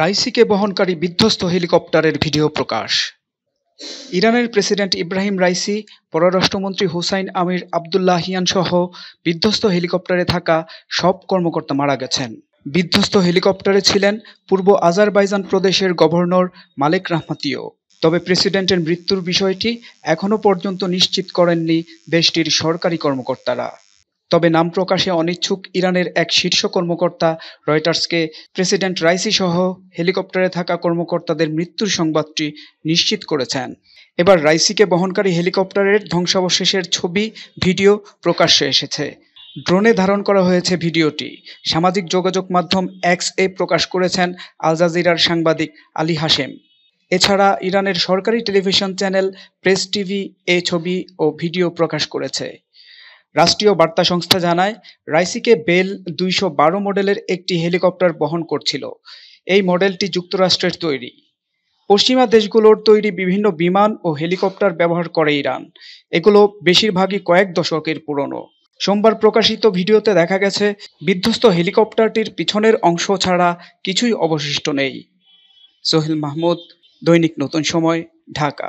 রাইসিকে বহনকারী বিধ্বস্ত হেলিকপ্টারের ভিডিও প্রকাশ ইরানের প্রেসিডেন্ট ইব্রাহিম রাইসি পররাষ্ট্রমন্ত্রী হুসাইন আমির আবদুল্লাহ সহ বিধ্বস্ত হেলিকপ্টারে থাকা সব কর্মকর্তা মারা গেছেন বিধ্বস্ত হেলিকপ্টারে ছিলেন পূর্ব আজারবাইজান প্রদেশের গভর্নর মালেক রাহমাতিও তবে প্রেসিডেন্টের মৃত্যুর বিষয়টি এখনও পর্যন্ত নিশ্চিত করেননি দেশটির সরকারি কর্মকর্তারা তবে নাম প্রকাশে অনিচ্ছুক ইরানের এক শীর্ষ কর্মকর্তা রয়টার্সকে প্রেসিডেন্ট রাইসি সহ হেলিকপ্টারে থাকা কর্মকর্তাদের মৃত্যুর সংবাদটি নিশ্চিত করেছেন এবার রাইসিকে বহনকারী হেলিকপ্টারের ধ্বংসাবশেষের ছবি ভিডিও প্রকাশ্যে এসেছে ড্রোনে ধারণ করা হয়েছে ভিডিওটি সামাজিক যোগাযোগ মাধ্যম এক্স এ প্রকাশ করেছেন আল জাজিরার সাংবাদিক আলী হাশেম এছাড়া ইরানের সরকারি টেলিভিশন চ্যানেল প্রেস টিভি এ ছবি ও ভিডিও প্রকাশ করেছে রাষ্ট্রীয় বার্তা সংস্থা জানায় রাইসিকে বেল দুইশো মডেলের একটি হেলিকপ্টার বহন করছিল এই মডেলটি যুক্তরাষ্ট্রের তৈরি পশ্চিমা দেশগুলোর তৈরি বিভিন্ন বিমান ও হেলিকপ্টার ব্যবহার করে ইরান এগুলো বেশিরভাগই কয়েক দশকের পুরনো সোমবার প্রকাশিত ভিডিওতে দেখা গেছে বিধ্বস্ত হেলিকপ্টারটির পিছনের অংশ ছাড়া কিছুই অবশিষ্ট নেই সোহেল মাহমুদ দৈনিক নতুন সময় ঢাকা